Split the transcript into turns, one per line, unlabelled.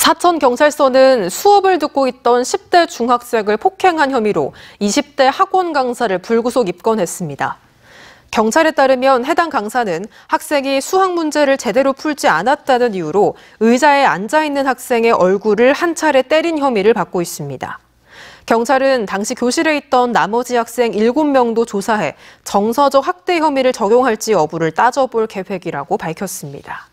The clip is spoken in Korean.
사천 경찰서는 수업을 듣고 있던 10대 중학생을 폭행한 혐의로 20대 학원 강사를 불구속 입건했습니다. 경찰에 따르면 해당 강사는 학생이 수학 문제를 제대로 풀지 않았다는 이유로 의자에 앉아 있는 학생의 얼굴을 한 차례 때린 혐의를 받고 있습니다. 경찰은 당시 교실에 있던 나머지 학생 7명도 조사해 정서적 학대 혐의를 적용할지 여부를 따져볼 계획이라고 밝혔습니다.